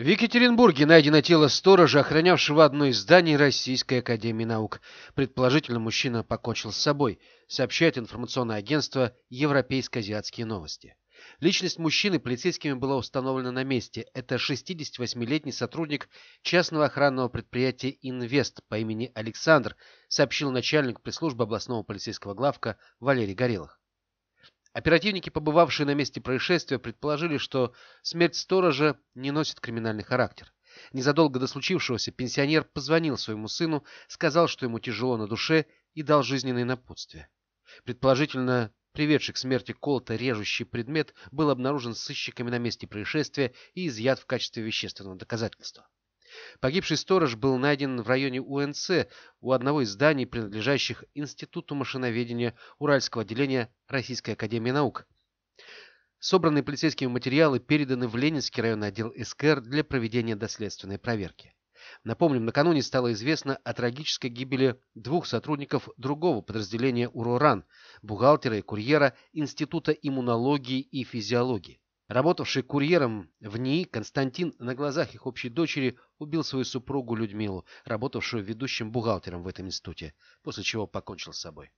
В Екатеринбурге найдено тело сторожа, охранявшего одно из зданий Российской Академии Наук. Предположительно, мужчина покончил с собой, сообщает информационное агентство «Европейско-азиатские новости». Личность мужчины полицейскими была установлена на месте. Это 68-летний сотрудник частного охранного предприятия «Инвест» по имени Александр, сообщил начальник пресс-службы областного полицейского главка Валерий Горелых. Оперативники, побывавшие на месте происшествия, предположили, что смерть сторожа не носит криминальный характер. Незадолго до случившегося пенсионер позвонил своему сыну, сказал, что ему тяжело на душе и дал жизненное напутствие. Предположительно, приведший к смерти колота режущий предмет был обнаружен сыщиками на месте происшествия и изъят в качестве вещественного доказательства. Погибший сторож был найден в районе УНЦ у одного из зданий, принадлежащих Институту машиноведения Уральского отделения Российской Академии Наук. Собранные полицейскими материалы переданы в Ленинский районный отдел СКР для проведения доследственной проверки. Напомним, накануне стало известно о трагической гибели двух сотрудников другого подразделения УРОРАН – бухгалтера и курьера Института иммунологии и физиологии. Работавший курьером в НИИ, Константин на глазах их общей дочери убил свою супругу Людмилу, работавшую ведущим бухгалтером в этом институте, после чего покончил с собой.